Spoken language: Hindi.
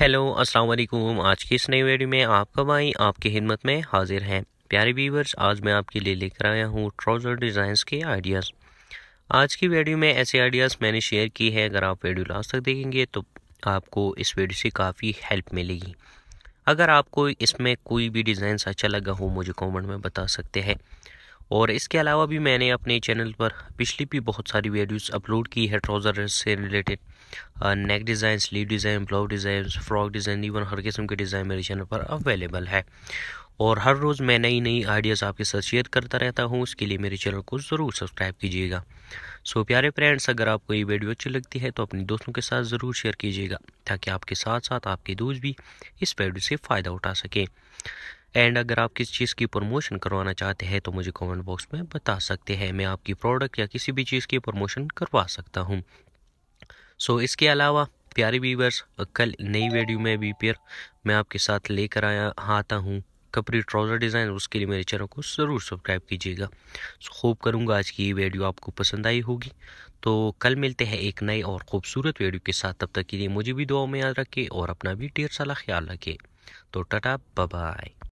हेलो अस्सलाम वालेकुम आज की इस नई वीडियो में आपका भाई आपकी हिम्मत में हाजिर है प्यारे व्यूवर्स आज मैं आपके लिए लेकर आया हूँ ट्राउज़र डिज़ाइंस के आइडियाज़ आज की वीडियो में ऐसे आइडियाज़ मैंने शेयर की है अगर आप वीडियो लास्ट तक देखेंगे तो आपको इस वीडियो से काफ़ी हेल्प मिलेगी अगर आपको इसमें कोई भी डिज़ाइन अच्छा लगा हो मुझे कॉमेंट में बता सकते हैं और इसके अलावा भी मैंने अपने चैनल पर पिछली भी बहुत सारी वीडियोस अपलोड की है ट्राउज़र से related neck design sleeve design blouse design frock design even हर किस्म के डिज़ाइन मेरे चैनल पर अवेलेबल है और हर रोज़ मैं नई नई आइडियाज़ आपके साथ शेयर करता रहता हूँ इसके लिए मेरे चैनल को ज़रूर सब्सक्राइब कीजिएगा सो प्यारे फ्रेंड्स अगर आपको ये वीडियो अच्छी लगती है तो अपने दोस्तों के साथ ज़रूर शेयर कीजिएगा ताकि आपके साथ साथ आपके दोस्त भी इस वीडियो से फ़ायदा उठा सकें एंड अगर आप किसी चीज़ की प्रमोशन करवाना चाहते हैं तो मुझे कमेंट बॉक्स में बता सकते हैं मैं आपकी प्रोडक्ट या किसी भी चीज़ की प्रमोशन करवा सकता हूँ सो so, इसके अलावा प्यारे व्यूवर्स कल नई वीडियो में भी पेयर मैं आपके साथ लेकर आया आता हूँ कपड़ी ट्राउज़र डिज़ाइन उसके लिए मेरे चैनल को ज़रूर सब्सक्राइब कीजिएगा खूब करूँगा आज की ये वीडियो आपको पसंद आई होगी तो कल मिलते हैं एक नए और ख़ूबसूरत वीडियो के साथ तब तक के लिए मुझे भी दुआओं में याद रखें और अपना भी ढेर सारा ख्याल रखें तो टाटा बाय